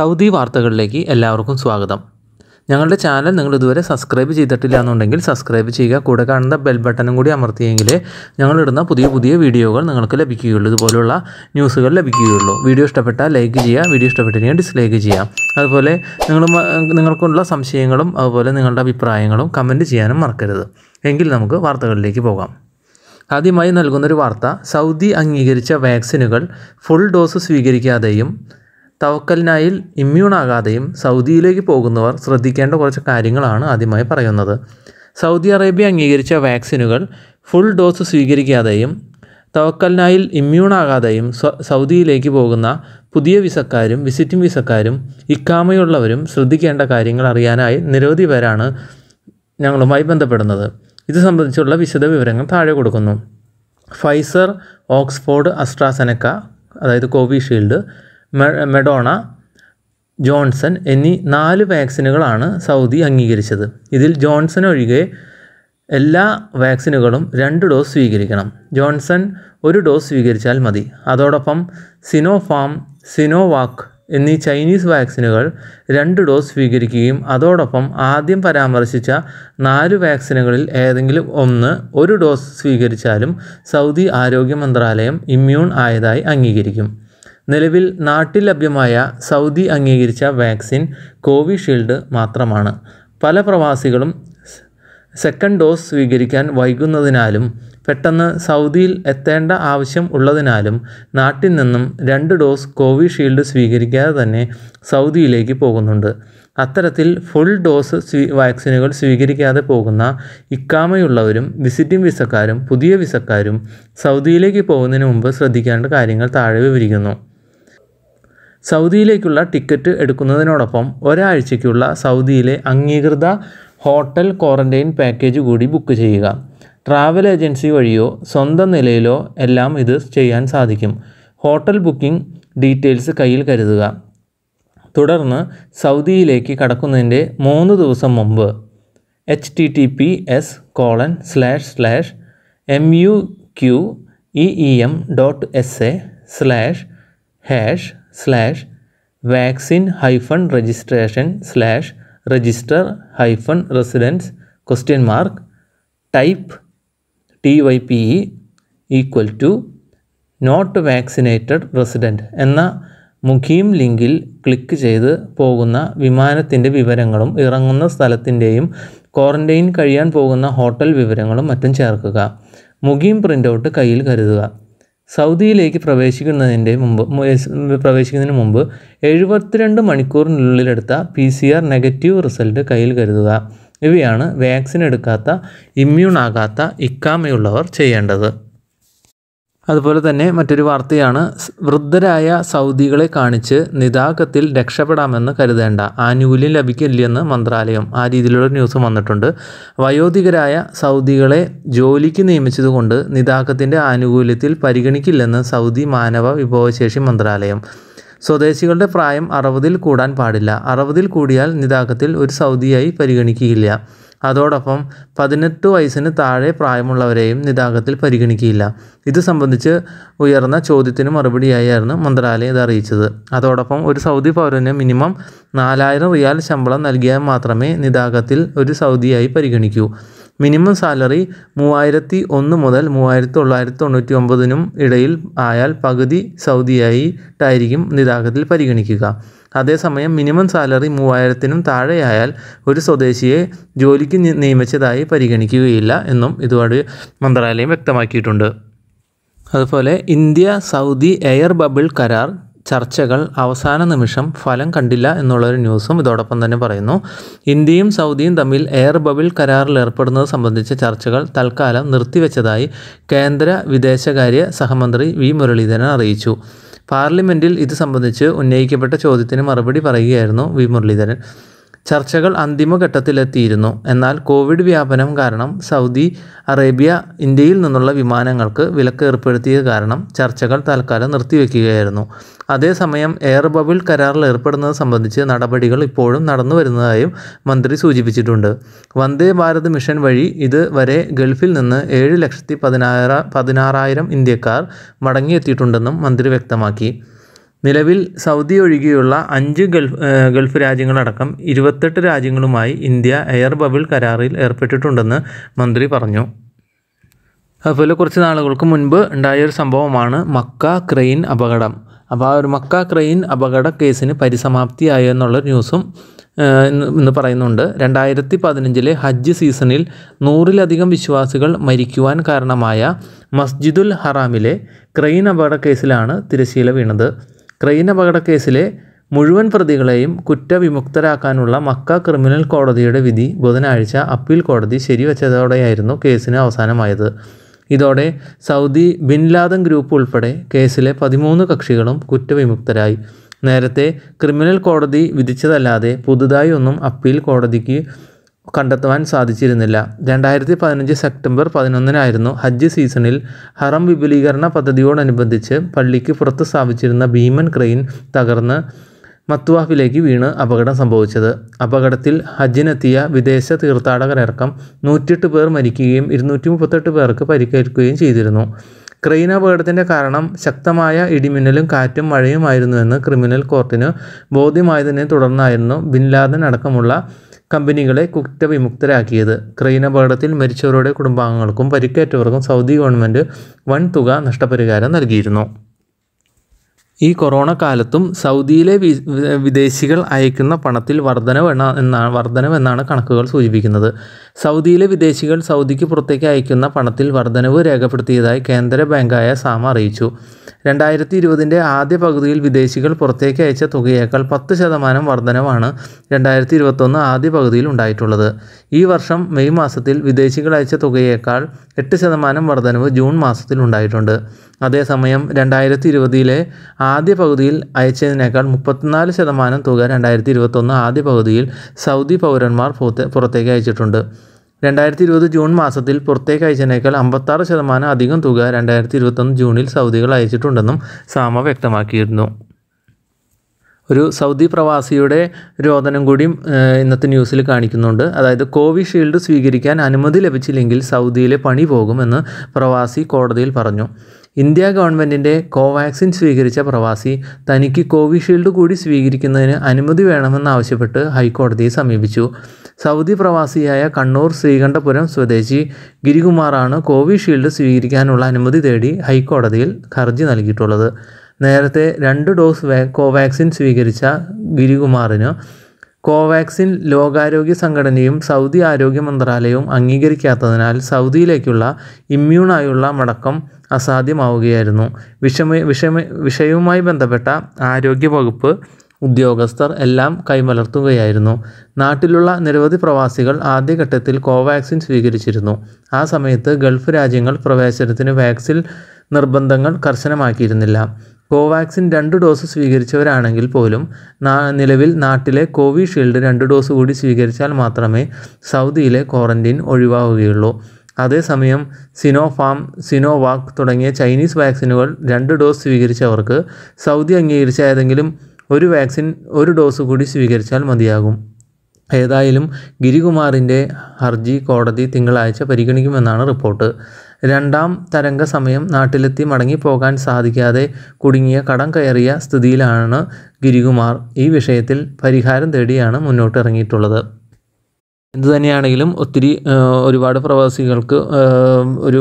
Saudi വാർത്തകളിലേക്ക് എല്ലാവർക്കും സ്വാഗതം ഞങ്ങളുടെ ചാനൽ നിങ്ങൾ ഇതുവരെ സബ്സ്ക്രൈബ് ചെയ്തിട്ടില്ല എന്നുണ്ടെങ്കിൽ സബ്സ്ക്രൈബ് ചെയ്യുക കൂടെ കാണുന്ന ബെൽ ബട്ടണും കൂടി അമർത്തിയെങ്കിലേ ഞങ്ങളിടുന്ന പുതിയ പുതിയ വീഡിയോകൾ നിങ്ങൾക്ക് ലഭിക്കുകയുള്ളൂ ഇതുപോലുള്ള ന്യൂസുകൾ ലഭിക്കുകയുള്ളൂ വീഡിയോ ഇഷ്ടപ്പെട്ടാൽ ലൈക്ക് ചെയ്യുക വീഡിയോ ഇഷ്ടപ്പെട്ടില്ലെങ്കിൽ ഡിസ്ലൈക്ക് ചെയ്യുക അതുപോലെ നിങ്ങൾ നിങ്ങൾക്കുള്ള സംശയങ്ങളും അതുപോലെ നിങ്ങളുടെ അഭിപ്രായങ്ങളും കമൻറ്റ് ചെയ്യാനും മറക്കരുത് എങ്കിൽ നമുക്ക് വാർത്തകളിലേക്ക് പോകാം ആദ്യമായി നൽകുന്നൊരു വാർത്ത സൗദി അംഗീകരിച്ച വാക്സിനുകൾ ഫുൾ ഡോസ് സ്വീകരിക്കാതെയും തവക്കലിനായിൽ ഇമ്മ്യൂൺ ആകാതെയും സൗദിയിലേക്ക് പോകുന്നവർ ശ്രദ്ധിക്കേണ്ട കുറച്ച് കാര്യങ്ങളാണ് ആദ്യമായി പറയുന്നത് സൗദി അറേബ്യ അംഗീകരിച്ച വാക്സിനുകൾ ഫുൾ ഡോസ് സ്വീകരിക്കാതെയും തവക്കലിനായിൽ ഇമ്മ്യൂൺ ആകാതെയും സൗദിയിലേക്ക് പോകുന്ന പുതിയ വിസക്കാരും വിസിറ്റിംഗ് വിസക്കാരും ഇക്കാമയുള്ളവരും ശ്രദ്ധിക്കേണ്ട കാര്യങ്ങൾ അറിയാനായി നിരവധി പേരാണ് ഞങ്ങളുമായി ബന്ധപ്പെടുന്നത് ഇത് സംബന്ധിച്ചുള്ള വിശദ വിവരങ്ങൾ താഴെ കൊടുക്കുന്നു ഫൈസർ ഓക്സ്ഫോർഡ് അസ്ട്രാസെനക്ക അതായത് കോവിഷീൽഡ് മെഡോണ ജോൺസൺ എന്നീ നാല് വാക്സിനുകളാണ് സൗദി അംഗീകരിച്ചത് ഇതിൽ ജോൺസൺ ഒഴികെ എല്ലാ വാക്സിനുകളും രണ്ട് ഡോസ് സ്വീകരിക്കണം ജോൺസൺ ഒരു ഡോസ് സ്വീകരിച്ചാൽ മതി അതോടൊപ്പം സിനോഫാം സിനോവാക് എന്നീ ചൈനീസ് വാക്സിനുകൾ രണ്ട് ഡോസ് സ്വീകരിക്കുകയും അതോടൊപ്പം ആദ്യം പരാമർശിച്ച നാല് വാക്സിനുകളിൽ ഏതെങ്കിലും ഒന്ന് ഒരു ഡോസ് സ്വീകരിച്ചാലും സൗദി ആരോഗ്യ മന്ത്രാലയം ഇമ്മ്യൂൺ ആയതായി അംഗീകരിക്കും നിലവിൽ നാട്ടിൽ ലഭ്യമായ സൗദി അംഗീകരിച്ച വാക്സിൻ കോവിഷീൽഡ് മാത്രമാണ് പല പ്രവാസികളും സെക്കൻഡ് ഡോസ് സ്വീകരിക്കാൻ വൈകുന്നതിനാലും പെട്ടെന്ന് സൗദിയിൽ എത്തേണ്ട ആവശ്യം ഉള്ളതിനാലും നാട്ടിൽ നിന്നും രണ്ട് ഡോസ് കോവിഷീൽഡ് സ്വീകരിക്കാതെ തന്നെ സൗദിയിലേക്ക് പോകുന്നുണ്ട് അത്തരത്തിൽ ഫുൾ ഡോസ് സ്വീ വാക്സിനുകൾ സ്വീകരിക്കാതെ പോകുന്ന ഇക്കാമയുള്ളവരും വിസിറ്റിംഗ് വിസക്കാരും പുതിയ വിസക്കാരും സൗദിയിലേക്ക് പോകുന്നതിന് മുമ്പ് ശ്രദ്ധിക്കേണ്ട കാര്യങ്ങൾ താഴെ വിവരിക്കുന്നു സൗദിയിലേക്കുള്ള ടിക്കറ്റ് എടുക്കുന്നതിനോടൊപ്പം ഒരാഴ്ചയ്ക്കുള്ള സൗദിയിലെ അംഗീകൃത ഹോട്ടൽ ക്വാറൻറ്റൈൻ പാക്കേജ് കൂടി ബുക്ക് ചെയ്യുക ട്രാവൽ ഏജൻസി വഴിയോ സ്വന്തം നിലയിലോ എല്ലാം ഇത് ചെയ്യാൻ സാധിക്കും ഹോട്ടൽ ബുക്കിംഗ് ഡീറ്റെയിൽസ് കയ്യിൽ കരുതുക തുടർന്ന് സൗദിയിലേക്ക് കടക്കുന്നതിൻ്റെ മൂന്ന് ദിവസം മുമ്പ് H T T P S colon slash slash M U Q E E M dot S A slash hash slash vaccine hyphen registration slash register hyphen residence question mark type T Y P E equal to not vaccinated resident എന്ന Muqeem ലിങ്കിൽ click ചെയ്ത് പോകുന്ന വിമാനത്തിൻ്റെ വിവരങ്ങളും ഇറങ്ങുന്ന സ്ഥലത്തിൻ്റെയും quarantine കഴിയാൻ പോകുന്ന hotel വിവരങ്ങളും മറ്റും ചേർക്കുക മുഖീം പ്രിൻ്റൗട്ട് കയ്യിൽ കരുതുക സൗദിയിലേക്ക് പ്രവേശിക്കുന്നതിൻ്റെ മുമ്പ് പ്രവേശിക്കുന്നതിന് മുമ്പ് എഴുപത്തിരണ്ട് മണിക്കൂറിനുള്ളിലെടുത്ത P C R negative result കയ്യിൽ കരുതുക ഇവയാണ് വാക്സിൻ എടുക്കാത്ത ഇമ്മ്യൂൺ ആകാത്ത ഇക്കാമയുള്ളവർ ചെയ്യേണ്ടത് അതുപോലെ തന്നെ മറ്റൊരു വാർത്തയാണ് വൃദ്ധരായ സൗദികളെ കാണിച്ച് നിതാഗത്തിൽ രക്ഷപ്പെടാമെന്ന് കരുതേണ്ട ആനുകൂല്യം ലഭിക്കില്ലെന്ന് മന്ത്രാലയം ആ രീതിയിലുള്ള ന്യൂസ് വന്നിട്ടുണ്ട് വയോധികരായ സൗദികളെ ജോലിക്ക് നിയമിച്ചതുകൊണ്ട് നിതാഗത്തിൻ്റെ ആനുകൂല്യത്തിൽ പരിഗണിക്കില്ലെന്ന് സൗദി മാനവ വിഭവശേഷി മന്ത്രാലയം സ്വദേശികളുടെ പ്രായം അറുപതിൽ കൂടാൻ പാടില്ല അറുപതിൽ കൂടിയാൽ നിതാഗത്തിൽ ഒരു സൗദിയായി പരിഗണിക്കുകയില്ല അതോടൊപ്പം പതിനെട്ട് വയസ്സിന് താഴെ പ്രായമുള്ളവരെയും നിതാഗത്തിൽ പരിഗണിക്കില്ല ഇത് സംബന്ധിച്ച് ഉയർന്ന ചോദ്യത്തിന് മറുപടിയായിരുന്നു മന്ത്രാലയം ഇത് അറിയിച്ചത് അതോടൊപ്പം ഒരു സൗദി പൗരന് മിനിമം നാലായിരം റിയാൽ ശമ്പളം നൽകിയാൽ മാത്രമേ നിതാഗത്തിൽ ഒരു സൗദിയായി പരിഗണിക്കൂ മിനിമം സാലറി മൂവായിരത്തി ഒന്ന് മുതൽ മൂവായിരത്തി തൊള്ളായിരത്തി തൊണ്ണൂറ്റി ഒമ്പതിനും ഇടയിൽ ആയാൽ പകുതി സൗദിയായിട്ടായിരിക്കും നിതാഗത്തിൽ പരിഗണിക്കുക അതേസമയം മിനിമം സാലറി മൂവായിരത്തിനും താഴെയായാൽ ഒരു സ്വദേശിയെ ജോലിക്ക് നിയമിച്ചതായി പരിഗണിക്കുകയില്ല എന്നും ഇതുപാട് മന്ത്രാലയം വ്യക്തമാക്കിയിട്ടുണ്ട് അതുപോലെ ഇന്ത്യ സൗദി എയർ ബബിൾ കരാർ ചർച്ചകൾ അവസാന നിമിഷം ഫലം കണ്ടില്ല എന്നുള്ളൊരു ന്യൂസും ഇതോടൊപ്പം തന്നെ പറയുന്നു ഇന്ത്യയും സൗദിയും തമ്മിൽ എയർ ബബിൾ കരാറിൽ ഏർപ്പെടുന്നത് സംബന്ധിച്ച ചർച്ചകൾ തൽക്കാലം നിർത്തിവെച്ചതായി കേന്ദ്ര വിദേശകാര്യ സഹമന്ത്രി വി മുരളീധരൻ അറിയിച്ചു പാർലമെന്റിൽ ഇത് സംബന്ധിച്ച് ഉന്നയിക്കപ്പെട്ട ചോദ്യത്തിന് മറുപടി പറയുകയായിരുന്നു വി മുരളീധരൻ ചർച്ചകൾ അന്തിമഘട്ടത്തിലെത്തിയിരുന്നു എന്നാൽ കോവിഡ് വ്യാപനം കാരണം സൗദി അറേബ്യ ഇന്ത്യയിൽ നിന്നുള്ള വിമാനങ്ങൾക്ക് വിലക്ക് ഏർപ്പെടുത്തിയ കാരണം ചർച്ചകൾ തൽക്കാലം നിർത്തിവെക്കുകയായിരുന്നു അതേസമയം എയർ ബബിൾ കരാറിൽ ഏർപ്പെടുന്നത് സംബന്ധിച്ച് നടപടികൾ ഇപ്പോഴും നടന്നു വരുന്നതായും മന്ത്രി സൂചിപ്പിച്ചിട്ടുണ്ട് വന്ദേ ഭാരത് മിഷൻ വഴി ഇത് വരെ ഗൾഫിൽ നിന്ന് ഏഴ് ലക്ഷത്തി പതിനായിര പതിനാറായിരം ഇന്ത്യക്കാർ മടങ്ങിയെത്തിയിട്ടുണ്ടെന്നും മന്ത്രി വ്യക്തമാക്കി നിലവിൽ സൗദി ഒഴികെയുള്ള അഞ്ച് ഗൾഫ് ഗൾഫ് രാജ്യങ്ങളടക്കം ഇരുപത്തെട്ട് രാജ്യങ്ങളുമായി ഇന്ത്യ എയർ ബബിൾ കരാറിൽ ഏർപ്പെട്ടിട്ടുണ്ടെന്ന് മന്ത്രി പറഞ്ഞു അതുപോലെ കുറച്ച് നാളുകൾക്ക് മുൻപ് ഉണ്ടായൊരു സംഭവമാണ് മക്ക ക്രെയിൻ അപകടം അപ്പോൾ ആ ഒരു മക്ക ക്രെയിൻ അപകട കേസിന് പരിസമാപ്തിയായെന്നുള്ള എന്നുള്ള ന്യൂസും എന്ന് പറയുന്നുണ്ട് രണ്ടായിരത്തി പതിനഞ്ചിലെ ഹജ്ജ് സീസണിൽ നൂറിലധികം വിശ്വാസികൾ മരിക്കുവാൻ കാരണമായ മസ്ജിദുൽ ഹറാമിലെ ക്രെയിൻ അപകട കേസിലാണ് തിരശീല വീണത് ക്രെയിൻ അപകട മുഴുവൻ പ്രതികളെയും കുറ്റവിമുക്തരാക്കാനുള്ള മക്ക ക്രിമിനൽ കോടതിയുടെ വിധി ബുധനാഴ്ച അപ്പീൽ കോടതി ശരിവച്ചതോടെയായിരുന്നു കേസിന് അവസാനമായത് ഇതോടെ സൗദി ബിൻ ലാദൻ ഗ്രൂപ്പ് ഉൾപ്പെടെ കേസിലെ പതിമൂന്ന് കക്ഷികളും കുറ്റവിമുക്തരായി നേരത്തെ ക്രിമിനൽ കോടതി വിധിച്ചതല്ലാതെ പുതുതായി ഒന്നും അപ്പീൽ കോടതിക്ക് കണ്ടെത്തുവാൻ സാധിച്ചിരുന്നില്ല രണ്ടായിരത്തി പതിനഞ്ച് സെപ്റ്റംബർ പതിനൊന്നിനായിരുന്നു ഹജ്ജ് സീസണിൽ ഹറം വിപുലീകരണ പദ്ധതിയോടനുബന്ധിച്ച് പള്ളിക്ക് പുറത്ത് സ്ഥാപിച്ചിരുന്ന ഭീമൻ ക്രെയിൻ തകർന്ന് മത്വാഫിലേക്ക് വീണ് അപകടം സംഭവിച്ചത് അപകടത്തിൽ ഹജ്ജിനെത്തിയ വിദേശ തീർത്ഥാടകരടക്കം നൂറ്റിയെട്ട് പേർ മരിക്കുകയും ഇരുന്നൂറ്റി മുപ്പത്തെട്ട് പേർക്ക് പരിക്കേൽക്കുകയും ചെയ്തിരുന്നു ക്രെയിൻ അപകടത്തിൻ്റെ കാരണം ശക്തമായ ഇടിമിന്നലും കാറ്റും മഴയുമായിരുന്നുവെന്ന് ക്രിമിനൽ കോർട്ടിന് ബോധ്യമായതിനെ തുടർന്നായിരുന്നു ബിൻലാദൻ അടക്കമുള്ള കമ്പനികളെ കുറ്റവിമുക്തരാക്കിയത് ക്രൈൻ അപകടത്തിൽ മരിച്ചവരുടെ കുടുംബാംഗങ്ങൾക്കും പരിക്കേറ്റവർക്കും സൗദി ഗവൺമെൻറ് വൻ തുക നഷ്ടപരിഹാരം നൽകിയിരുന്നു ഈ കൊറോണ കാലത്തും സൗദിയിലെ വിദേശികൾ അയക്കുന്ന പണത്തിൽ വർധനവ് എന്നാണ് വർധനവ് എന്നാണ് കണക്കുകൾ സൂചിപ്പിക്കുന്നത് സൗദിയിലെ വിദേശികൾ സൗദിക്ക് പുറത്തേക്ക് അയക്കുന്ന പണത്തിൽ വർധനവ് രേഖപ്പെടുത്തിയതായി കേന്ദ്ര ബാങ്കായ സാമ അറിയിച്ചു രണ്ടായിരത്തി ഇരുപതിൻ്റെ ആദ്യ പകുതിയിൽ വിദേശികൾ പുറത്തേക്ക് അയച്ച തുകയേക്കാൾ പത്ത് ശതമാനം വർധനവാണ് രണ്ടായിരത്തി ഇരുപത്തൊന്ന് ആദ്യ പകുതിയിൽ ഉണ്ടായിട്ടുള്ളത് ഈ വർഷം മെയ് മാസത്തിൽ വിദേശികൾ അയച്ച തുകയേക്കാൾ എട്ട് ശതമാനം വർധനവ് ജൂൺ മാസത്തിൽ ഉണ്ടായിട്ടുണ്ട് അതേസമയം രണ്ടായിരത്തി ഇരുപതിലെ ആദ്യ പകുതിയിൽ അയച്ചതിനേക്കാൾ മുപ്പത്തിനാല് ശതമാനം തുക രണ്ടായിരത്തി ഇരുപത്തൊന്ന് ആദ്യ പകുതിയിൽ സൗദി പൗരന്മാർ പുറത്തേക്ക് അയച്ചിട്ടുണ്ട് രണ്ടായിരത്തി ഇരുപത് ജൂൺ മാസത്തിൽ പുറത്തേക്ക് അയച്ചതിനേക്കാൾ അമ്പത്താറ് ശതമാനം അധികം തുക രണ്ടായിരത്തി ഇരുപത്തൊന്ന് ജൂണിൽ സൗദികൾ അയച്ചിട്ടുണ്ടെന്നും സാമ വ്യക്തമാക്കിയിരുന്നു ഒരു സൗദി പ്രവാസിയുടെ രോദനം കൂടിയും ഇന്നത്തെ ന്യൂസിൽ കാണിക്കുന്നുണ്ട് അതായത് കോവിഷീൽഡ് സ്വീകരിക്കാൻ അനുമതി ലഭിച്ചില്ലെങ്കിൽ സൗദിയിലെ പണി പോകുമെന്ന് പ്രവാസി കോടതിയിൽ പറഞ്ഞു ഇന്ത്യ ഗവൺമെൻറ്റിൻ്റെ കോവാക്സിൻ സ്വീകരിച്ച പ്രവാസി തനിക്ക് കോവിഷീൽഡ് കൂടി സ്വീകരിക്കുന്നതിന് അനുമതി വേണമെന്നാവശ്യപ്പെട്ട് ഹൈക്കോടതിയെ സമീപിച്ചു സൗദി പ്രവാസിയായ കണ്ണൂർ ശ്രീകണ്ഠപുരം സ്വദേശി ഗിരികുമാറാണ് കോവിഷീൽഡ് സ്വീകരിക്കാനുള്ള അനുമതി തേടി ഹൈക്കോടതിയിൽ ഹർജി നൽകിയിട്ടുള്ളത് നേരത്തെ രണ്ട് ഡോസ് കോവാക്സിൻ സ്വീകരിച്ച ഗിരികുമാറിന് കോവാക്സിൻ ലോകാരോഗ്യ സംഘടനയും സൗദി ആരോഗ്യ മന്ത്രാലയവും അംഗീകരിക്കാത്തതിനാൽ സൗദിയിലേക്കുള്ള ഇമ്മ്യൂണായുള്ള മടക്കം അസാധ്യമാവുകയായിരുന്നു വിഷമ വിഷമ വിഷയവുമായി ബന്ധപ്പെട്ട ആരോഗ്യ വകുപ്പ് ഉദ്യോഗസ്ഥർ എല്ലാം കൈമലർത്തുകയായിരുന്നു നാട്ടിലുള്ള നിരവധി പ്രവാസികൾ ആദ്യഘട്ടത്തിൽ കോവാക്സിൻ സ്വീകരിച്ചിരുന്നു ആ സമയത്ത് ഗൾഫ് രാജ്യങ്ങൾ പ്രവേശനത്തിന് വാക്സിൻ നിർബന്ധങ്ങൾ കർശനമാക്കിയിരുന്നില്ല കോവാക്സിൻ രണ്ട് ഡോസ് സ്വീകരിച്ചവരാണെങ്കിൽ പോലും നിലവിൽ നാട്ടിലെ കോവിഷീൽഡ് രണ്ട് ഡോസ് കൂടി സ്വീകരിച്ചാൽ മാത്രമേ സൗദിയിലെ ക്വാറന്റീൻ ഒഴിവാവുകയുള്ളൂ അതേസമയം സിനോഫാം സിനോവാക് തുടങ്ങിയ ചൈനീസ് വാക്സിനുകൾ രണ്ട് ഡോസ് സ്വീകരിച്ചവർക്ക് സൗദി അംഗീകരിച്ച ഏതെങ്കിലും ഒരു വാക്സിൻ ഒരു ഡോസ് കൂടി സ്വീകരിച്ചാൽ മതിയാകും ഏതായാലും ഗിരികുമാറിൻ്റെ ഹർജി കോടതി തിങ്കളാഴ്ച പരിഗണിക്കുമെന്നാണ് റിപ്പോർട്ട് രണ്ടാം തരംഗ സമയം നാട്ടിലെത്തി മടങ്ങി പോകാൻ സാധിക്കാതെ കുടുങ്ങിയ കടം കയറിയ സ്ഥിതിയിലാണ് ഗിരികുമാർ ഈ വിഷയത്തിൽ പരിഹാരം തേടിയാണ് മുന്നോട്ടിറങ്ങിയിട്ടുള്ളത് എന്തുതന്നെയാണെങ്കിലും തന്നെയാണെങ്കിലും ഒത്തിരി ഒരുപാട് പ്രവാസികൾക്ക് ഒരു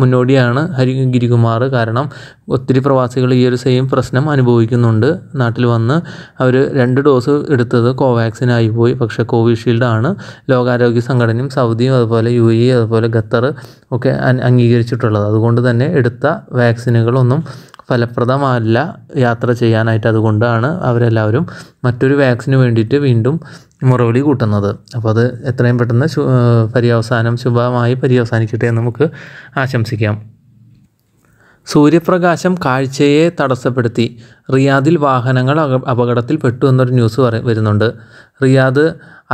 മുന്നോടിയാണ് ഹരി ഗിരികുമാർ കാരണം ഒത്തിരി പ്രവാസികൾ ഈ ഒരു സെയിം പ്രശ്നം അനുഭവിക്കുന്നുണ്ട് നാട്ടിൽ വന്ന് അവർ രണ്ട് ഡോസ് എടുത്തത് കോവാക്സിനായി പോയി പക്ഷേ കോവിഷീൽഡാണ് ആണ് ലോകാരോഗ്യ സംഘടനയും സൗദിയും അതുപോലെ യു എ e, അതുപോലെ ഖത്തർ ഒക്കെ അംഗീകരിച്ചിട്ടുള്ളത് അതുകൊണ്ട് തന്നെ എടുത്ത വാക്സിനുകളൊന്നും ഫലപ്രദമല്ല യാത്ര ചെയ്യാനായിട്ട് അതുകൊണ്ടാണ് അവരെല്ലാവരും മറ്റൊരു വാക്സിന് വേണ്ടിയിട്ട് വീണ്ടും മുറവിളി കൂട്ടുന്നത് അപ്പോൾ അത് എത്രയും പെട്ടെന്ന് പര്യവസാനം ശുഭമായി പര്യവസാനിക്കട്ടെ എന്ന് നമുക്ക് ആശംസിക്കാം സൂര്യപ്രകാശം കാഴ്ചയെ തടസ്സപ്പെടുത്തി റിയാദിൽ വാഹനങ്ങൾ അപകടത്തിൽപ്പെട്ടു എന്നൊരു ന്യൂസ് വരുന്നുണ്ട് റിയാദ്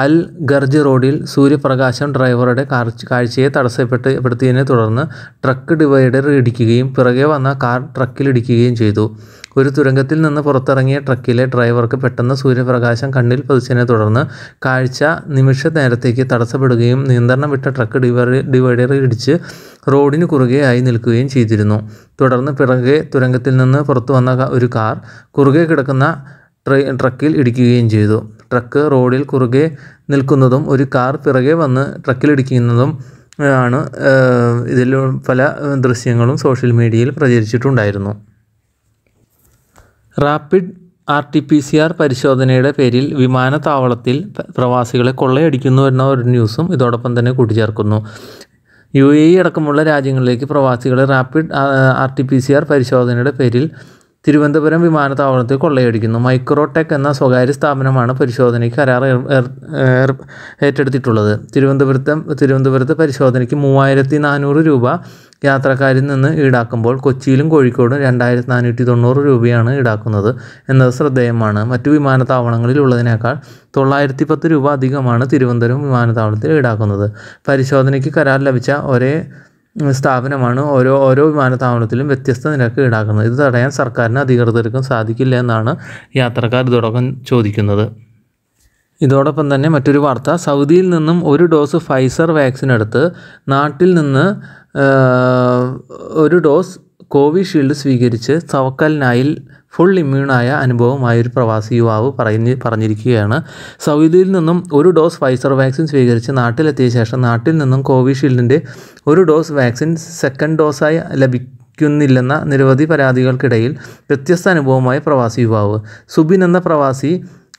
അൽ ഗർജ് റോഡിൽ സൂര്യപ്രകാശം ഡ്രൈവറുടെ കാഴ്ചയെ തടസ്സപ്പെട്ടപ്പെടുത്തിയതിനെ തുടർന്ന് ട്രക്ക് ഡിവൈഡർ ഇടിക്കുകയും പിറകെ വന്ന കാർ ട്രക്കിലിടിക്കുകയും ചെയ്തു ഒരു തുരങ്കത്തിൽ നിന്ന് പുറത്തിറങ്ങിയ ട്രക്കിലെ ഡ്രൈവർക്ക് പെട്ടെന്ന് സൂര്യപ്രകാശം കണ്ണിൽ പതിച്ചതിനെ തുടർന്ന് കാഴ്ച നിമിഷ നേരത്തേക്ക് തടസ്സപ്പെടുകയും നിയന്ത്രണം വിട്ട ട്രക്ക് ഡിവൈഡർ ഡിവൈഡർ ഇടിച്ച് റോഡിന് കുറുകെയായി നിൽക്കുകയും ചെയ്തിരുന്നു തുടർന്ന് പിറകെ തുരങ്കത്തിൽ നിന്ന് പുറത്തു വന്ന ഒരു കാർ കുറുകെ കിടക്കുന്ന ട്രക്കിൽ ഇടിക്കുകയും ചെയ്തു ട്രക്ക് റോഡിൽ കുറുകെ നിൽക്കുന്നതും ഒരു കാർ പിറകെ വന്ന് ട്രക്കിലിടിക്കുന്നതും ആണ് ഇതിൽ പല ദൃശ്യങ്ങളും സോഷ്യൽ മീഡിയയിൽ പ്രചരിച്ചിട്ടുണ്ടായിരുന്നു rapid R T P C R പരിശോധനയുടെ പേരിൽ വിമാനത്താവളത്തിൽ പ്രവാസികളെ കൊള്ളയടിക്കുന്നു എന്ന ഒരു ന്യൂസും ഇതോടൊപ്പം തന്നെ കൂട്ടിച്ചേർക്കുന്നു യു എ ഇ അടക്കമുള്ള രാജ്യങ്ങളിലേക്ക് പ്രവാസികളെ rapid R T P C R പരിശോധനയുടെ പേരിൽ തിരുവനന്തപുരം വിമാനത്താവളത്തിൽ കൊള്ളയടിക്കുന്നു മൈക്രോടെക് എന്ന സ്വകാര്യ സ്ഥാപനമാണ് പരിശോധനയ്ക്ക് കരാർ ഏറ്റെടുത്തിട്ടുള്ളത് തിരുവനന്തപുരത്തെ തിരുവനന്തപുരത്തെ പരിശോധനയ്ക്ക് മൂവായിരത്തി നാനൂറ് രൂപ യാത്രക്കാരിൽ നിന്ന് ഈടാക്കുമ്പോൾ കൊച്ചിയിലും കോഴിക്കോടും രണ്ടായിരത്തി നാനൂറ്റി തൊണ്ണൂറ് രൂപയാണ് ഈടാക്കുന്നത് എന്നത് ശ്രദ്ധേയമാണ് മറ്റു വിമാനത്താവളങ്ങളിൽ ഉള്ളതിനേക്കാൾ തൊള്ളായിരത്തി പത്ത് രൂപ അധികമാണ് തിരുവനന്തപുരം വിമാനത്താവളത്തിൽ ഈടാക്കുന്നത് പരിശോധനയ്ക്ക് കരാർ ലഭിച്ച ഒരേ സ്ഥാപനമാണ് ഓരോ ഓരോ വിമാനത്താവളത്തിലും വ്യത്യസ്ത നിരക്ക് ഈടാക്കുന്നത് ഇത് തടയാൻ സർക്കാരിന് അധികൃതർക്കും സാധിക്കില്ല എന്നാണ് യാത്രക്കാർ ഇതോടൊപ്പം ചോദിക്കുന്നത് ഇതോടൊപ്പം തന്നെ മറ്റൊരു വാർത്ത സൗദിയിൽ നിന്നും ഒരു ഡോസ് ഫൈസർ വാക്സിൻ എടുത്ത് നാട്ടിൽ നിന്ന് ഒരു ഡോസ് കോവിഷീൽഡ് സ്വീകരിച്ച് സവക്കലിനായിൽ ഫുൾ ഇമ്മ്യൂണായ അനുഭവമായ ഒരു പ്രവാസി യുവാവ് പറഞ്ഞ് പറഞ്ഞിരിക്കുകയാണ് സൗദിയിൽ നിന്നും ഒരു ഡോസ് ഫൈസർ വാക്സിൻ സ്വീകരിച്ച് നാട്ടിലെത്തിയ ശേഷം നാട്ടിൽ നിന്നും കോവിഷീൽഡിൻ്റെ ഒരു ഡോസ് വാക്സിൻ സെക്കൻഡ് ഡോസായി ലഭി ലഭിക്കുന്നില്ലെന്ന നിരവധി പരാതികൾക്കിടയിൽ വ്യത്യസ്ത അനുഭവമായ പ്രവാസി യുവാവ് സുബിൻ എന്ന പ്രവാസി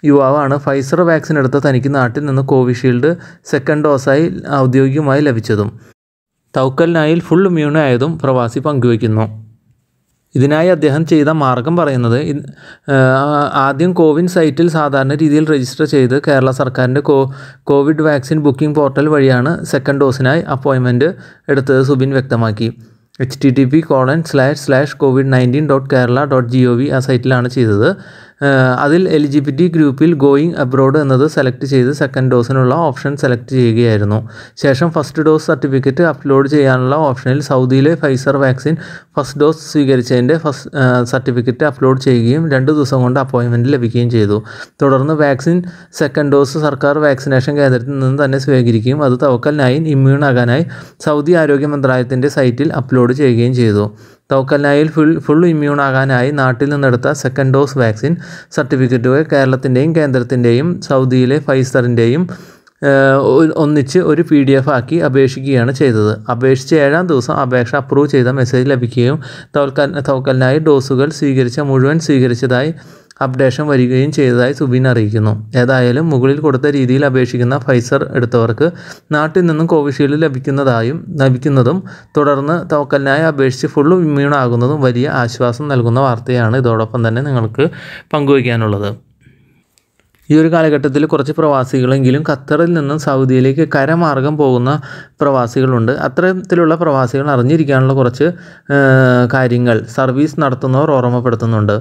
യുവാവാണ് ഫൈസർ വാക്സിൻ എടുത്ത തനിക്ക് നാട്ടിൽ നിന്ന് കോവിഷീൽഡ് സെക്കൻഡ് ഡോസായി ഔദ്യോഗികമായി ലഭിച്ചതും തൗക്കലിനായി ഫുൾ ഫുൾ ഇമ്മ്യൂണായതും പ്രവാസി പങ്കുവയ്ക്കുന്നു ഇതിനായി അദ്ദേഹം ചെയ്ത മാർഗം പറയുന്നത് ആദ്യം കോവിൻ സൈറ്റിൽ സാധാരണ രീതിയിൽ രജിസ്റ്റർ ചെയ്ത് കേരള സർക്കാരിൻ്റെ co COVID vaccine booking portal വഴിയാണ് സെക്കൻഡ് ഡോസിനായി അപ്പോയിൻമെൻറ്റ് എടുത്തത് സുബിൻ വ്യക്തമാക്കി H T T P colon slash slash COVID nineteen dot Kerala dot G O V ആ സൈറ്റിലാണ് ചെയ്തത് അതിൽ എലിജിബിലിറ്റി ഗ്രൂപ്പിൽ ഗോയിങ് അബ്രോഡ് എന്നത് സെലക്ട് ചെയ്ത് സെക്കൻഡ് ഡോസിനുള്ള ഓപ്ഷൻ സെലക്ട് ചെയ്യുകയായിരുന്നു ശേഷം ഫസ്റ്റ് ഡോസ് സർട്ടിഫിക്കറ്റ് അപ്ലോഡ് ചെയ്യാനുള്ള ഓപ്ഷനിൽ സൗദിയിലെ ഫൈസർ വാക്സിൻ ഫസ്റ്റ് ഡോസ് സ്വീകരിച്ചതിൻ്റെ ഫസ്റ്റ് സർട്ടിഫിക്കറ്റ് അപ്ലോഡ് ചെയ്യുകയും രണ്ട് ദിവസം കൊണ്ട് അപ്പോയിൻമെൻറ്റ് ലഭിക്കുകയും ചെയ്തു തുടർന്ന് വാക്സിൻ സെക്കൻഡ് ഡോസ് സർക്കാർ വാക്സിനേഷൻ കേന്ദ്രത്തിൽ നിന്ന് തന്നെ സ്വീകരിക്കുകയും അത് തവക്കൽ നയൻ ഇമ്മ്യൂൺ ആകാനായി സൗദി ആരോഗ്യ മന്ത്രാലയത്തിൻ്റെ സൈറ്റിൽ അപ്ലോഡ് ചെയ്യുകയും ചെയ്തു തോക്കല്ലായിൽ ഫുൾ ഫുൾ ഇമ്മ്യൂൺ ആകാനായി നാട്ടിൽ നിന്നെടുത്ത സെക്കൻഡ് ഡോസ് വാക്സിൻ സർട്ടിഫിക്കറ്റുകൾ കേരളത്തിൻ്റെയും കേന്ദ്രത്തിൻ്റെയും സൗദിയിലെ ഫൈസറിൻ്റെയും ഒന്നിച്ച് ഒരു പി ഡി എഫ് ആക്കി അപേക്ഷിക്കുകയാണ് ചെയ്തത് അപേക്ഷിച്ച് ഏഴാം ദിവസം അപേക്ഷ അപ്രൂവ് ചെയ്ത മെസ്സേജ് ലഭിക്കുകയും തൗക്കൽ തോക്കലിനായി ഡോസുകൾ സ്വീകരിച്ച മുഴുവൻ സ്വീകരിച്ചതായി അപ്ഡേഷൻ വരികയും ചെയ്തതായി സുബിൻ അറിയിക്കുന്നു ഏതായാലും മുകളിൽ കൊടുത്ത രീതിയിൽ അപേക്ഷിക്കുന്ന ഫൈസർ എടുത്തവർക്ക് നാട്ടിൽ നിന്നും കോവിഷീൽഡ് ലഭിക്കുന്നതായും ലഭിക്കുന്നതും തുടർന്ന് തോക്കലിനായി അപേക്ഷിച്ച് ഫുള്ള് ഇമ്മ്യൂൺ ആകുന്നതും വലിയ ആശ്വാസം നൽകുന്ന വാർത്തയാണ് ഇതോടൊപ്പം തന്നെ നിങ്ങൾക്ക് പങ്കുവയ്ക്കാനുള്ളത് ഈ ഒരു കാലഘട്ടത്തിൽ കുറച്ച് പ്രവാസികളെങ്കിലും ഖത്തറിൽ നിന്നും സൗദിയിലേക്ക് കരമാർഗം പോകുന്ന പ്രവാസികളുണ്ട് അത്തരത്തിലുള്ള പ്രവാസികൾ അറിഞ്ഞിരിക്കാനുള്ള കുറച്ച് കാര്യങ്ങൾ സർവീസ് നടത്തുന്നവർ ഓർമ്മപ്പെടുത്തുന്നുണ്ട്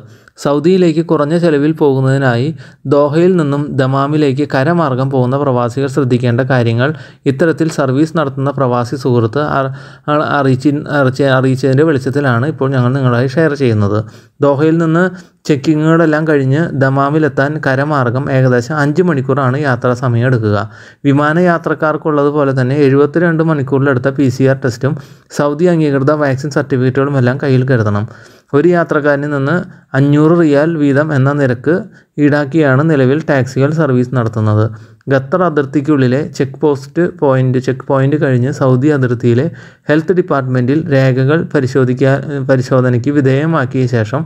സൗദിയിലേക്ക് കുറഞ്ഞ ചെലവിൽ പോകുന്നതിനായി ദോഹയിൽ നിന്നും ദമാമിലേക്ക് കരമാർഗം പോകുന്ന പ്രവാസികൾ ശ്രദ്ധിക്കേണ്ട കാര്യങ്ങൾ ഇത്തരത്തിൽ സർവീസ് നടത്തുന്ന പ്രവാസി സുഹൃത്ത് അറിയിച്ചി അറിയിച്ചതിൻ്റെ വെളിച്ചത്തിലാണ് ഇപ്പോൾ ഞങ്ങൾ നിങ്ങളായി ഷെയർ ചെയ്യുന്നത് ദോഹയിൽ നിന്ന് ചെക്കിങ്ങുകളെല്ലാം കഴിഞ്ഞ് ദമാമിലെത്താൻ കരമാർഗം ഏകദേശം അഞ്ച് മണിക്കൂറാണ് യാത്രാ സമയം എടുക്കുക വിമാനയാത്രക്കാർക്കുള്ളതുപോലെ തന്നെ എഴുപത്തിരണ്ട് മണിക്കൂറിലെടുത്ത പി സി ആർ ടെസ്റ്റും സൗദി അംഗീകൃത വാക്സിൻ സർട്ടിഫിക്കറ്റുകളും എല്ലാം കയ്യിൽ കരുതണം ഒരു യാത്രക്കാരനിൽ നിന്ന് അഞ്ഞൂറ് റിയാൽ വീതം എന്ന നിരക്ക് ഈടാക്കിയാണ് നിലവിൽ ടാക്സികൾ സർവീസ് നടത്തുന്നത് ഖത്തർ അതിർത്തിക്കുള്ളിലെ check post point check point കഴിഞ്ഞ് സൗദി അതിർത്തിയിലെ ഹെൽത്ത് ഡിപ്പാർട്ട്മെൻറ്റിൽ രേഖകൾ പരിശോധിക്കാൻ പരിശോധനയ്ക്ക് വിധേയമാക്കിയ ശേഷം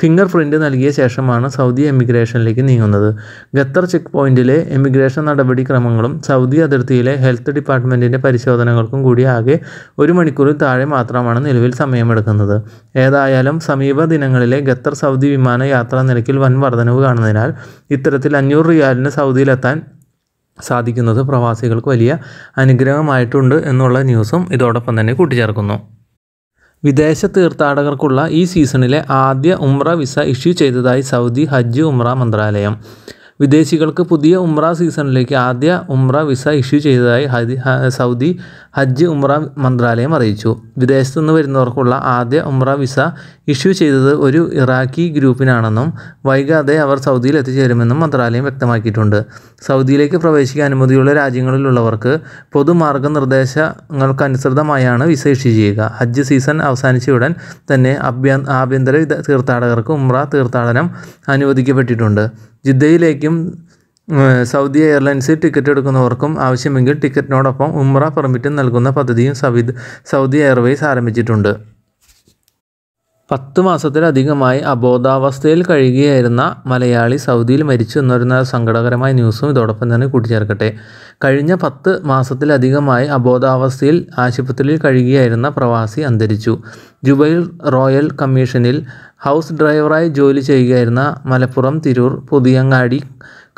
ഫിംഗർ പ്രിൻ്റ് നൽകിയ ശേഷമാണ് സൗദി എമിഗ്രേഷനിലേക്ക് നീങ്ങുന്നത് ഖത്തർ ചെക്ക് പോയിന്റിലെ എമിഗ്രേഷൻ നടപടിക്രമങ്ങളും സൗദി അതിർത്തിയിലെ ഹെൽത്ത് ഡിപ്പാർട്ട്മെൻറ്റിൻ്റെ പരിശോധനകൾക്കും കൂടി ആകെ ഒരു മണിക്കൂറിൽ താഴെ മാത്രമാണ് നിലവിൽ സമയമെടുക്കുന്നത് ഏതായാലും സമീപ ദിനങ്ങളിലെ ഖത്തർ സൗദി വിമാന യാത്രാ നിരക്കിൽ വൻ വർധനവ് കാണുന്നതിനാൽ ഇത്തരത്തിൽ അഞ്ഞൂറ് റിയാലിന് സൗദിയിലെത്താൻ സാധിക്കുന്നത് പ്രവാസികൾക്ക് വലിയ അനുഗ്രഹമായിട്ടുണ്ട് എന്നുള്ള ന്യൂസും ഇതോടൊപ്പം തന്നെ കൂട്ടിച്ചേർക്കുന്നു വിദേശ തീർത്ഥാടകർക്കുള്ള ഈ സീസണിലെ ആദ്യ ഉംറ വിസ ഇഷ്യൂ ചെയ്തതായി സൗദി ഹജ്ജ് ഉംറ മന്ത്രാലയം വിദേശികൾക്ക് പുതിയ ഉംറ സീസണിലേക്ക് ആദ്യ ഉംറ വിസ ഇഷ്യൂ ചെയ്തതായി ഹദി സൗദി ഹജ്ജ് ഉംറ മന്ത്രാലയം അറിയിച്ചു വിദേശത്തു നിന്ന് വരുന്നവർക്കുള്ള ആദ്യ ഉംറ വിസ ഇഷ്യൂ ചെയ്തത് ഒരു ഇറാഖി ഗ്രൂപ്പിനാണെന്നും വൈകാതെ അവർ സൗദിയിൽ എത്തിച്ചേരുമെന്നും മന്ത്രാലയം വ്യക്തമാക്കിയിട്ടുണ്ട് സൗദിയിലേക്ക് പ്രവേശിക്കാൻ അനുമതിയുള്ള രാജ്യങ്ങളിലുള്ളവർക്ക് പൊതുമാർഗനിർദ്ദേശങ്ങൾക്കനുസൃതമായാണ് വിസ ഇഷ്യൂ ചെയ്യുക ഹജ്ജ് സീസൺ അവസാനിച്ചയുടൻ തന്നെ ആഭ്യന്തര തീർത്ഥാടകർക്ക് ഉംറ തീർത്ഥാടനം അനുവദിക്കപ്പെട്ടിട്ടുണ്ട് ജിദ്ദയിലേക്കും സൗദി എയർലൈൻസിൽ ടിക്കറ്റ് എടുക്കുന്നവർക്കും ആവശ്യമെങ്കിൽ ടിക്കറ്റിനോടൊപ്പം ഉംറ പെർമിറ്റും നൽകുന്ന പദ്ധതിയും സൗദി എയർവേയ്സ് ആരംഭിച്ചിട്ടുണ്ട് പത്ത് മാസത്തിലധികമായി അബോധാവസ്ഥയിൽ കഴിയുകയായിരുന്ന മലയാളി സൗദിയിൽ മരിച്ചു എന്നൊരുന്ന സങ്കടകരമായ ന്യൂസും ഇതോടൊപ്പം തന്നെ കൂട്ടിച്ചേർക്കട്ടെ കഴിഞ്ഞ പത്ത് മാസത്തിലധികമായി അബോധാവസ്ഥയിൽ ആശുപത്രിയിൽ കഴിയുകയായിരുന്ന പ്രവാസി അന്തരിച്ചു ജുബൈൽ റോയൽ കമ്മീഷനിൽ ഹൗസ് ഡ്രൈവറായി ജോലി ചെയ്യുകയായിരുന്ന മലപ്പുറം തിരൂർ പുതിയങ്ങാടി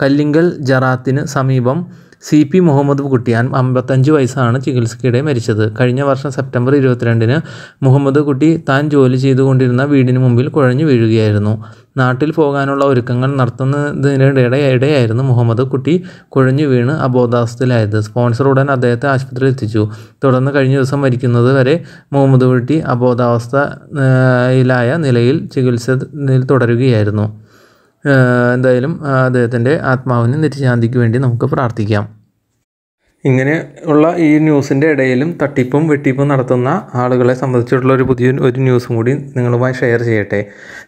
കല്ലിങ്കൽ ജറാത്തിന് സമീപം സി പി മുഹമ്മദ് കുട്ടിയാൻ അമ്പത്തഞ്ച് വയസ്സാണ് ചികിത്സയ്ക്കിടെ മരിച്ചത് കഴിഞ്ഞ വർഷം സെപ്റ്റംബർ ഇരുപത്തിരണ്ടിന് മുഹമ്മദ് കുട്ടി താൻ ജോലി ചെയ്തുകൊണ്ടിരുന്ന വീടിന് മുമ്പിൽ കുഴഞ്ഞു വീഴുകയായിരുന്നു നാട്ടിൽ പോകാനുള്ള ഒരുക്കങ്ങൾ നടത്തുന്നതിനിടെയായിരുന്നു മുഹമ്മദ് കുട്ടി കുഴഞ്ഞു വീണ് അബോധാവസ്ഥയിലായത് സ്പോൺസർ ഉടൻ അദ്ദേഹത്തെ ആശുപത്രിയിൽ എത്തിച്ചു തുടർന്ന് കഴിഞ്ഞ ദിവസം മരിക്കുന്നത് വരെ മുഹമ്മദ് കുട്ടി അബോധാവസ്ഥയിലായ നിലയിൽ ചികിത്സയിൽ തുടരുകയായിരുന്നു എന്തായാലും അദ്ദേഹത്തിൻ്റെ ആത്മാവിന് നിത്യശാന്തിക്ക് വേണ്ടി നമുക്ക് പ്രാർത്ഥിക്കാം ഇങ്ങനെ ഉള്ള ഈ ന്യൂസിൻ്റെ ഇടയിലും തട്ടിപ്പും വെട്ടിപ്പും നടത്തുന്ന ആളുകളെ സംബന്ധിച്ചിട്ടുള്ള ഒരു പുതിയ ഒരു ന്യൂസും കൂടി നിങ്ങളുമായി ഷെയർ ചെയ്യട്ടെ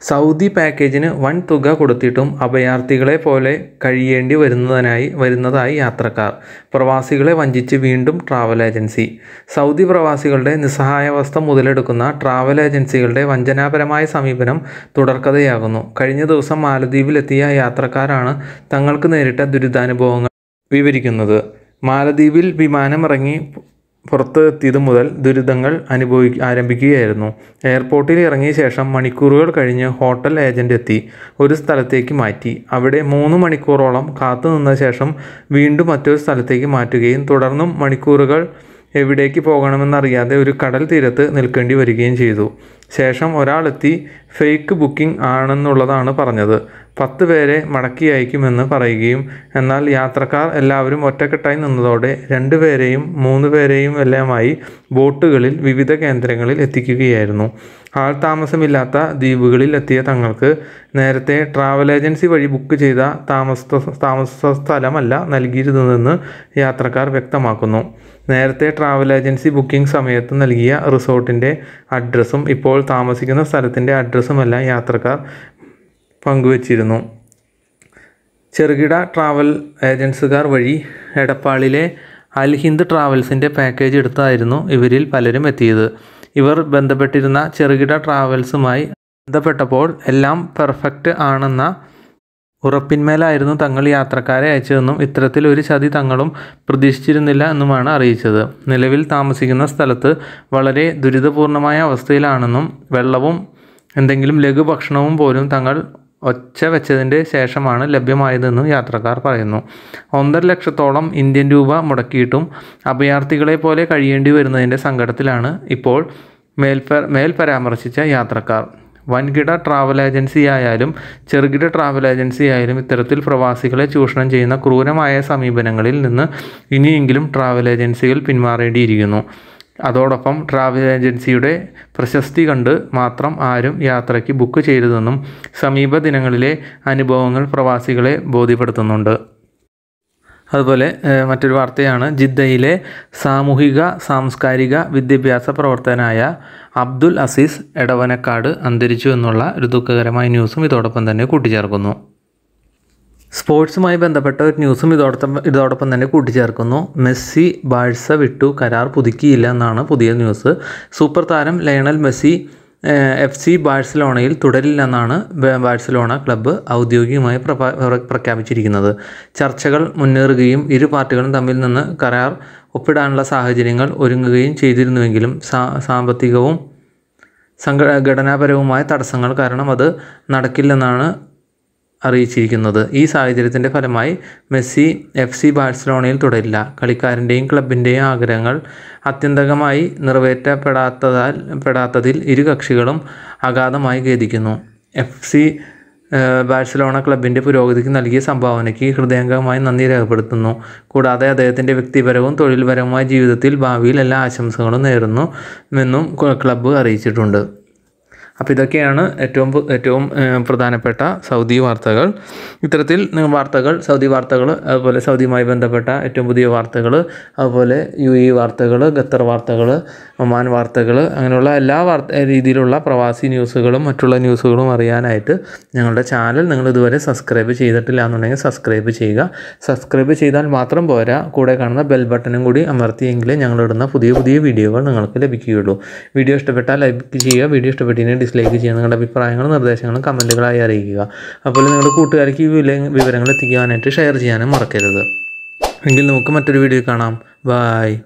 സൗദി പാക്കേജിന് വൻ തുക കൊടുത്തിട്ടും അഭയാർത്ഥികളെ പോലെ കഴിയേണ്ടി വരുന്നതിനായി വരുന്നതായി യാത്രക്കാർ പ്രവാസികളെ വഞ്ചിച്ച് വീണ്ടും ട്രാവൽ ഏജൻസി സൗദി പ്രവാസികളുടെ നിസ്സഹായാവസ്ഥ മുതലെടുക്കുന്ന ട്രാവൽ ഏജൻസികളുടെ വഞ്ചനാപരമായ സമീപനം തുടർക്കഥയാകുന്നു കഴിഞ്ഞ ദിവസം മാലദ്വീപിലെത്തിയ യാത്രക്കാരാണ് തങ്ങൾക്ക് നേരിട്ട ദുരിതാനുഭവങ്ങൾ വിവരിക്കുന്നത് മാലദ്വീപിൽ വിമാനം ഇറങ്ങി പുറത്ത് എത്തിയത് മുതൽ ദുരിതങ്ങൾ അനുഭവി ആരംഭിക്കുകയായിരുന്നു എയർപോർട്ടിൽ ഇറങ്ങിയ ശേഷം മണിക്കൂറുകൾ കഴിഞ്ഞ് ഹോട്ടൽ ഏജൻ്റ് എത്തി ഒരു സ്ഥലത്തേക്ക് മാറ്റി അവിടെ മൂന്ന് മണിക്കൂറോളം കാത്തു നിന്ന ശേഷം വീണ്ടും മറ്റൊരു സ്ഥലത്തേക്ക് മാറ്റുകയും തുടർന്നും മണിക്കൂറുകൾ എവിടേക്ക് പോകണമെന്നറിയാതെ ഒരു കടൽ തീരത്ത് നിൽക്കേണ്ടി വരികയും ചെയ്തു ശേഷം ഒരാളെത്തി ഫേക്ക് ബുക്കിംഗ് ആണെന്നുള്ളതാണ് പറഞ്ഞത് പത്ത് പേരെ മടക്കി അയക്കുമെന്ന് പറയുകയും എന്നാൽ യാത്രക്കാർ എല്ലാവരും ഒറ്റക്കെട്ടായി നിന്നതോടെ രണ്ടുപേരെയും മൂന്ന് പേരെയും എല്ലാമായി ബോട്ടുകളിൽ വിവിധ കേന്ദ്രങ്ങളിൽ എത്തിക്കുകയായിരുന്നു ആൾ താമസമില്ലാത്ത ദ്വീപുകളിൽ എത്തിയ തങ്ങൾക്ക് നേരത്തെ ട്രാവൽ ഏജൻസി വഴി ബുക്ക് ചെയ്ത താമസ താമസ സ്ഥലമല്ല നൽകിയിരുന്നതെന്ന് യാത്രക്കാർ വ്യക്തമാക്കുന്നു നേരത്തെ ട്രാവൽ ഏജൻസി ബുക്കിംഗ് സമയത്ത് നൽകിയ റിസോർട്ടിൻ്റെ അഡ്രസ്സും ഇപ്പോൾ താമസിക്കുന്ന സ്ഥലത്തിൻ്റെ അഡ്രസ്സുമല്ല യാത്രക്കാർ പങ്കുവച്ചിരുന്നു ചെറുകിട ട്രാവൽ ഏജൻസുകാർ വഴി എടപ്പാളിലെ അൽ ഹിന്ദ് ട്രാവൽസിൻ്റെ പാക്കേജ് എടുത്തായിരുന്നു ഇവരിൽ പലരും എത്തിയത് ഇവർ ബന്ധപ്പെട്ടിരുന്ന ചെറുകിട ട്രാവൽസുമായി ബന്ധപ്പെട്ടപ്പോൾ എല്ലാം പെർഫെക്റ്റ് ആണെന്ന ഉറപ്പിന്മേലായിരുന്നു തങ്ങൾ യാത്രക്കാരെ അയച്ചതെന്നും ഇത്തരത്തിൽ ഒരു ചതി തങ്ങളും പ്രതീക്ഷിച്ചിരുന്നില്ല എന്നുമാണ് അറിയിച്ചത് നിലവിൽ താമസിക്കുന്ന സ്ഥലത്ത് വളരെ ദുരിതപൂർണമായ അവസ്ഥയിലാണെന്നും വെള്ളവും എന്തെങ്കിലും ലഘുഭക്ഷണവും പോലും തങ്ങൾ ഒച്ച വെച്ചതിൻ്റെ ശേഷമാണ് ലഭ്യമായതെന്നും യാത്രക്കാർ പറയുന്നു ഒന്നര ലക്ഷത്തോളം ഇന്ത്യൻ രൂപ മുടക്കിയിട്ടും അഭയാർത്ഥികളെ പോലെ കഴിയേണ്ടി വരുന്നതിൻ്റെ സങ്കടത്തിലാണ് ഇപ്പോൾ മേൽപ മേൽ പരാമർശിച്ച യാത്രക്കാർ വൻകിട ട്രാവൽ ഏജൻസി ആയാലും ചെറുകിട ട്രാവൽ ഏജൻസി ആയാലും ഇത്തരത്തിൽ പ്രവാസികളെ ചൂഷണം ചെയ്യുന്ന ക്രൂരമായ സമീപനങ്ങളിൽ നിന്ന് ഇനിയെങ്കിലും ട്രാവൽ ഏജൻസികൾ പിന്മാറേണ്ടിയിരിക്കുന്നു അതോടൊപ്പം ട്രാവൽ ഏജൻസിയുടെ പ്രശസ്തി കണ്ട് മാത്രം ആരും യാത്രയ്ക്ക് ബുക്ക് ചെയ്തതെന്നും സമീപ ദിനങ്ങളിലെ അനുഭവങ്ങൾ പ്രവാസികളെ ബോധ്യപ്പെടുത്തുന്നുണ്ട് അതുപോലെ മറ്റൊരു വാർത്തയാണ് ജിദ്ദയിലെ സാമൂഹിക സാംസ്കാരിക വിദ്യാഭ്യാസ പ്രവർത്തകനായ അബ്ദുൽ അസീസ് എടവനക്കാട് അന്തരിച്ചു എന്നുള്ള ഒരു ദുഃഖകരമായ ന്യൂസും ഇതോടൊപ്പം തന്നെ കൂട്ടിച്ചേർക്കുന്നു സ്പോർട്സുമായി ബന്ധപ്പെട്ട ഒരു ന്യൂസും ഇതോടൊപ്പം ഇതോടൊപ്പം തന്നെ കൂട്ടിച്ചേർക്കുന്നു മെസ്സി ബാഴ്സ വിട്ടു കരാർ പുതുക്കിയില്ല എന്നാണ് പുതിയ ന്യൂസ് സൂപ്പർ താരം ലയണൽ മെസ്സി എഫ് സി ബാഴ്സലോണയിൽ തുടരില്ലെന്നാണ് ബാഴ്സലോണ ക്ലബ്ബ് ഔദ്യോഗികമായി പ്രഖ്യാപിച്ചിരിക്കുന്നത് ചർച്ചകൾ മുന്നേറുകയും ഇരു പാർട്ടികളും തമ്മിൽ നിന്ന് കരാർ ഒപ്പിടാനുള്ള സാഹചര്യങ്ങൾ ഒരുങ്ങുകയും ചെയ്തിരുന്നുവെങ്കിലും സാമ്പത്തികവും സംഘ ഘടനാപരവുമായ തടസ്സങ്ങൾ കാരണം അത് നടക്കില്ലെന്നാണ് അറിയിച്ചിരിക്കുന്നത് ഈ സാഹചര്യത്തിൻ്റെ ഫലമായി മെസ്സി എഫ് സി ബാഴ്സലോണയിൽ തുടരില്ല കളിക്കാരൻ്റെയും ക്ലബിൻ്റെയും ആഗ്രഹങ്ങൾ അത്യന്തകമായി നിറവേറ്റപ്പെടാത്തതാൽ പെടാത്തതിൽ ഇരു കക്ഷികളും അഗാധമായി ഖേദിക്കുന്നു എഫ് സി ബാഴ്സലോണ ക്ലബിൻ്റെ പുരോഗതിക്ക് നൽകിയ സംഭാവനയ്ക്ക് ഹൃദയംഗമായി നന്ദി രേഖപ്പെടുത്തുന്നു കൂടാതെ അദ്ദേഹത്തിൻ്റെ വ്യക്തിപരവും തൊഴിൽപരവുമായ ജീവിതത്തിൽ ഭാവിയിൽ എല്ലാ ആശംസകളും നേരുന്നു എന്നും ക്ലബ്ബ് അറിയിച്ചിട്ടുണ്ട് അപ്പോൾ ഇതൊക്കെയാണ് ഏറ്റവും ഏറ്റവും പ്രധാനപ്പെട്ട സൗദി വാർത്തകൾ ഇത്തരത്തിൽ വാർത്തകൾ സൗദി വാർത്തകൾ അതുപോലെ സൗദിയുമായി ബന്ധപ്പെട്ട ഏറ്റവും പുതിയ വാർത്തകൾ അതുപോലെ യു ഇ വാർത്തകൾ ഖത്തർ വാർത്തകൾ ഒമാൻ വാർത്തകൾ അങ്ങനെയുള്ള എല്ലാ വാർത്ത രീതിയിലുള്ള പ്രവാസി ന്യൂസുകളും മറ്റുള്ള ന്യൂസുകളും അറിയാനായിട്ട് ഞങ്ങളുടെ ചാനൽ നിങ്ങൾ ഇതുവരെ സബ്സ്ക്രൈബ് ചെയ്തിട്ടില്ല എന്നുണ്ടെങ്കിൽ സബ്സ്ക്രൈബ് ചെയ്യുക സബ്സ്ക്രൈബ് ചെയ്താൽ മാത്രം പോരാ കൂടെ കാണുന്ന ബെൽ ബട്ടണും കൂടി അമർത്തിയെങ്കിലേ ഞങ്ങളിടുന്ന പുതിയ പുതിയ വീഡിയോകൾ നിങ്ങൾക്ക് ലഭിക്കുകയുള്ളൂ വീഡിയോ ഇഷ്ടപ്പെട്ടാൽ ലൈക്ക് ചെയ്യുക വീഡിയോ ഇഷ്ടപ്പെട്ടിട്ടുണ്ടെങ്കിൽ ഡിസ്ലൈക്ക് ചെയ്യുക നിങ്ങളുടെ അഭിപ്രായങ്ങളും നിർദ്ദേശങ്ങളും കമൻറ്റുകളായി അറിയിക്കുക അപ്പോൾ നിങ്ങളുടെ കൂട്ടുകാർക്ക് ഈ വിവരങ്ങൾ എത്തിക്കാനായിട്ട് ഷെയർ ചെയ്യാനും മറക്കരുത് എങ്കിൽ നമുക്ക് മറ്റൊരു വീഡിയോ കാണാം ബായ്